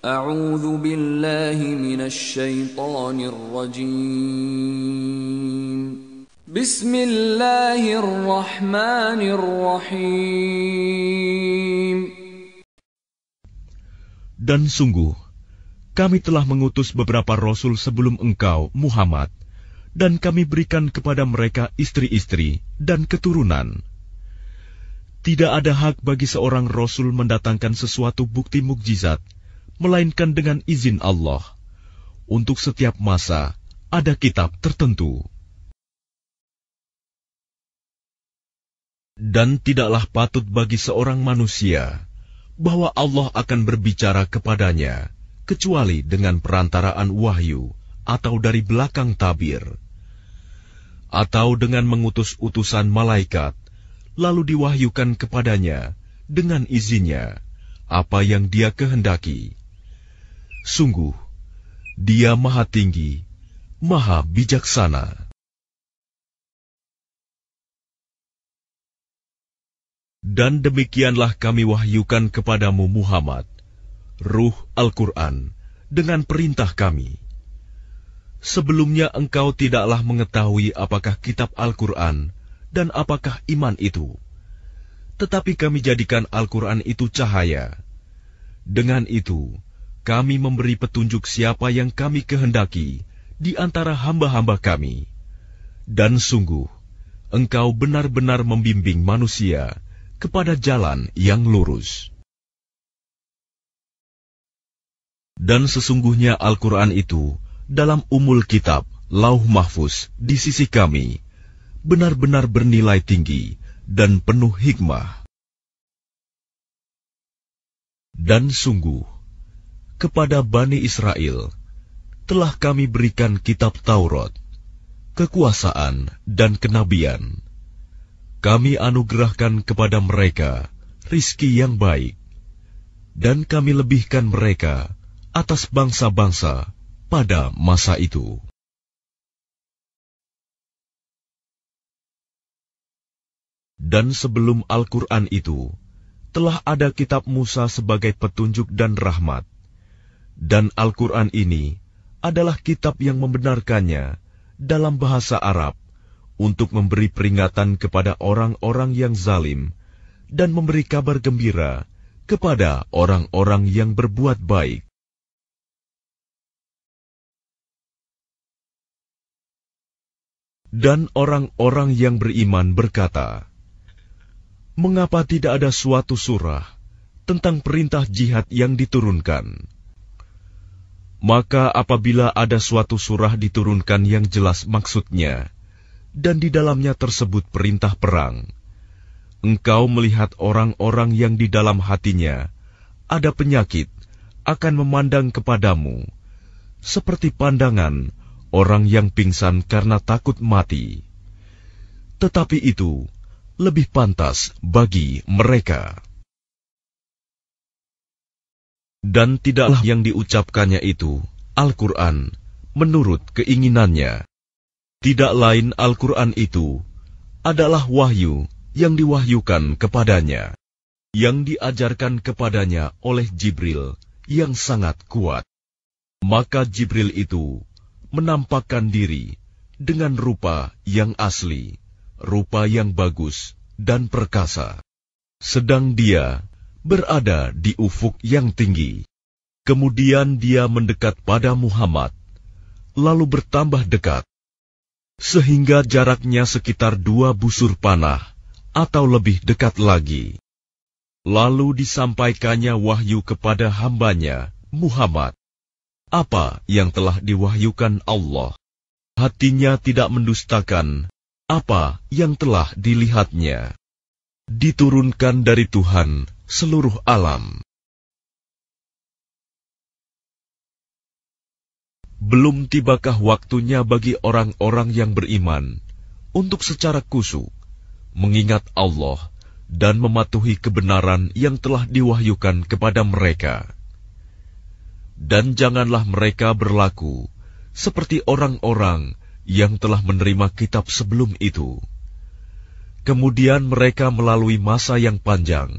أعوذ بالله من الشيطان الرجيم بسم الله الرحمن الرحيم Dan sungguh, kami telah mengutus beberapa rasul sebelum engkau, Muhammad, dan kami berikan kepada mereka istri-istri dan keturunan. Tidak ada hak bagi seorang rasul mendatangkan sesuatu bukti mukjizat melainkan dengan izin Allah. Untuk setiap masa ada kitab tertentu. Dan tidaklah patut bagi seorang manusia bahwa Allah akan berbicara kepadanya, kecuali dengan perantaraan wahyu atau dari belakang tabir, atau dengan mengutus utusan malaikat, lalu diwahyukan kepadanya dengan izinnya apa yang dia kehendaki Sungguh, Dia Maha Tinggi, Maha Bijaksana. Dan demikianlah kami wahyukan kepadamu Muhammad, Ruh Al-Quran, dengan perintah kami. Sebelumnya engkau tidaklah mengetahui apakah kitab Al-Quran dan apakah iman itu. Tetapi kami jadikan Al-Quran itu cahaya. Dengan itu, kami memberi petunjuk siapa yang kami kehendaki di antara hamba-hamba kami. Dan sungguh, engkau benar-benar membimbing manusia kepada jalan yang lurus. Dan sesungguhnya Al-Quran itu dalam umul kitab, lauh mahfuz, di sisi kami, benar-benar bernilai tinggi dan penuh hikmah. Dan sungguh, kepada Bani Israel telah kami berikan kitab Taurat, kekuasaan dan kenabian. Kami anugerahkan kepada mereka rizki yang baik, dan kami lebihkan mereka atas bangsa-bangsa pada masa itu. Dan sebelum Al-Quran itu, telah ada kitab Musa sebagai petunjuk dan rahmat dan Al-Quran ini adalah kitab yang membenarkannya dalam bahasa Arab untuk memberi peringatan kepada orang-orang yang zalim dan memberi kabar gembira kepada orang-orang yang berbuat baik. Dan orang-orang yang beriman berkata, "Mengapa tidak ada suatu surah tentang perintah jihad yang diturunkan?" Maka apabila ada suatu surah diturunkan yang jelas maksudnya, dan di dalamnya tersebut perintah perang, engkau melihat orang-orang yang di dalam hatinya ada penyakit akan memandang kepadamu, seperti pandangan orang yang pingsan karena takut mati. Tetapi itu lebih pantas bagi mereka dan tidaklah yang diucapkannya itu Al-Quran menurut keinginannya. Tidak lain Al-Quran itu adalah wahyu yang diwahyukan kepadanya, yang diajarkan kepadanya oleh Jibril yang sangat kuat. Maka Jibril itu menampakkan diri dengan rupa yang asli, rupa yang bagus dan perkasa. Sedang dia berada di ufuk yang tinggi. Kemudian dia mendekat pada Muhammad, lalu bertambah dekat, sehingga jaraknya sekitar dua busur panah atau lebih dekat lagi. Lalu disampaikannya wahyu kepada hambanya, Muhammad. Apa yang telah diwahyukan Allah? Hatinya tidak mendustakan apa yang telah dilihatnya. Diturunkan dari Tuhan seluruh alam. Belum tibakah waktunya bagi orang-orang yang beriman untuk secara kusuk mengingat Allah dan mematuhi kebenaran yang telah diwahyukan kepada mereka? Dan janganlah mereka berlaku seperti orang-orang yang telah menerima kitab sebelum itu. Kemudian mereka melalui masa yang panjang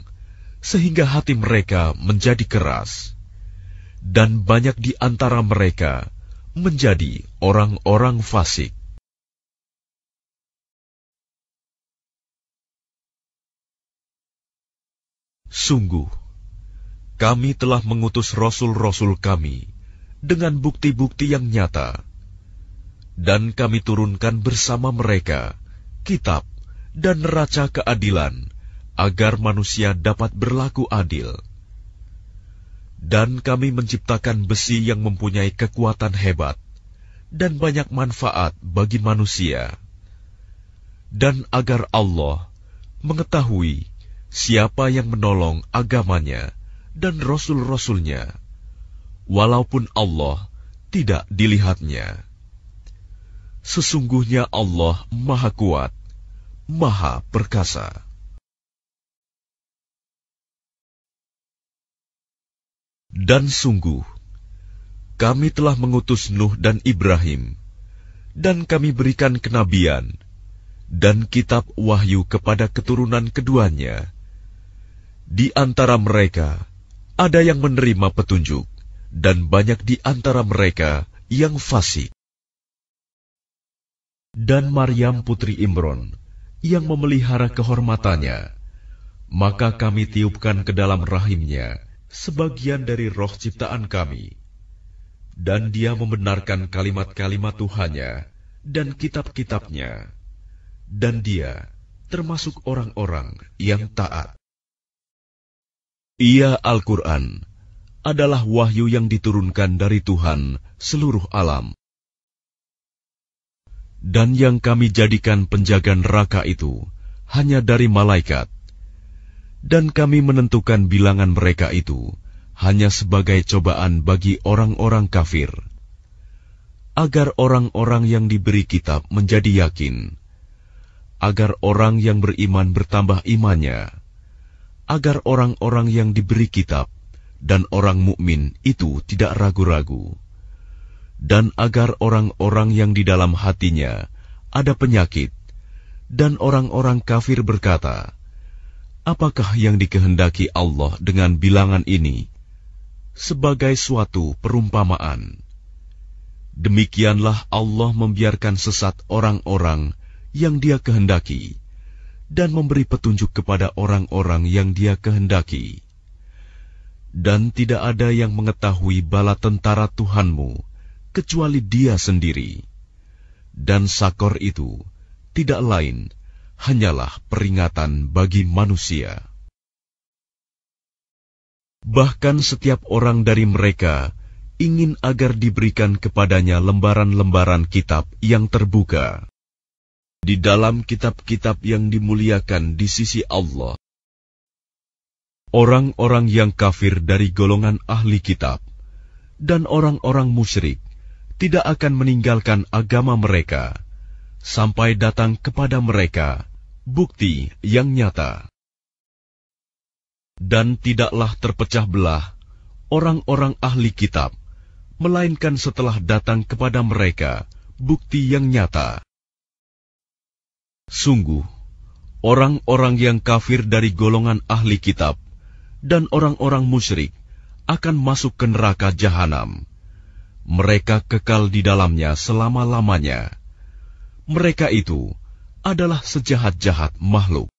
sehingga hati mereka menjadi keras, dan banyak di antara mereka menjadi orang-orang fasik. Sungguh, kami telah mengutus rasul-rasul kami dengan bukti-bukti yang nyata, dan kami turunkan bersama mereka kitab dan neraca keadilan agar manusia dapat berlaku adil. Dan kami menciptakan besi yang mempunyai kekuatan hebat dan banyak manfaat bagi manusia. Dan agar Allah mengetahui siapa yang menolong agamanya dan rasul-rasulnya, walaupun Allah tidak dilihatnya. Sesungguhnya Allah Maha Kuat, Maha Perkasa. Dan sungguh, kami telah mengutus Nuh dan Ibrahim, dan kami berikan kenabian dan kitab wahyu kepada keturunan keduanya. Di antara mereka ada yang menerima petunjuk, dan banyak di antara mereka yang fasik. Dan Maryam putri Imron yang memelihara kehormatannya, maka kami tiupkan ke dalam rahimnya sebagian dari roh ciptaan kami. Dan dia membenarkan kalimat-kalimat Tuhannya dan kitab-kitabnya. Dan dia termasuk orang-orang yang taat. Ia Al-Quran adalah wahyu yang diturunkan dari Tuhan seluruh alam. Dan yang kami jadikan penjaga neraka itu hanya dari malaikat dan kami menentukan bilangan mereka itu hanya sebagai cobaan bagi orang-orang kafir, agar orang-orang yang diberi kitab menjadi yakin, agar orang yang beriman bertambah imannya, agar orang-orang yang diberi kitab dan orang mukmin itu tidak ragu-ragu, dan agar orang-orang yang di dalam hatinya ada penyakit dan orang-orang kafir berkata, Apakah yang dikehendaki Allah dengan bilangan ini sebagai suatu perumpamaan? Demikianlah Allah membiarkan sesat orang-orang yang Dia kehendaki dan memberi petunjuk kepada orang-orang yang Dia kehendaki. Dan tidak ada yang mengetahui bala tentara Tuhanmu kecuali Dia sendiri. Dan sakor itu tidak lain hanyalah peringatan bagi manusia. Bahkan setiap orang dari mereka ingin agar diberikan kepadanya lembaran-lembaran kitab yang terbuka. Di dalam kitab-kitab yang dimuliakan di sisi Allah, orang-orang yang kafir dari golongan ahli kitab dan orang-orang musyrik tidak akan meninggalkan agama mereka sampai datang kepada mereka bukti yang nyata. Dan tidaklah terpecah belah orang-orang ahli kitab, melainkan setelah datang kepada mereka bukti yang nyata. Sungguh, orang-orang yang kafir dari golongan ahli kitab dan orang-orang musyrik akan masuk ke neraka jahanam. Mereka kekal di dalamnya selama-lamanya. Mereka itu adalah sejahat-jahat makhluk.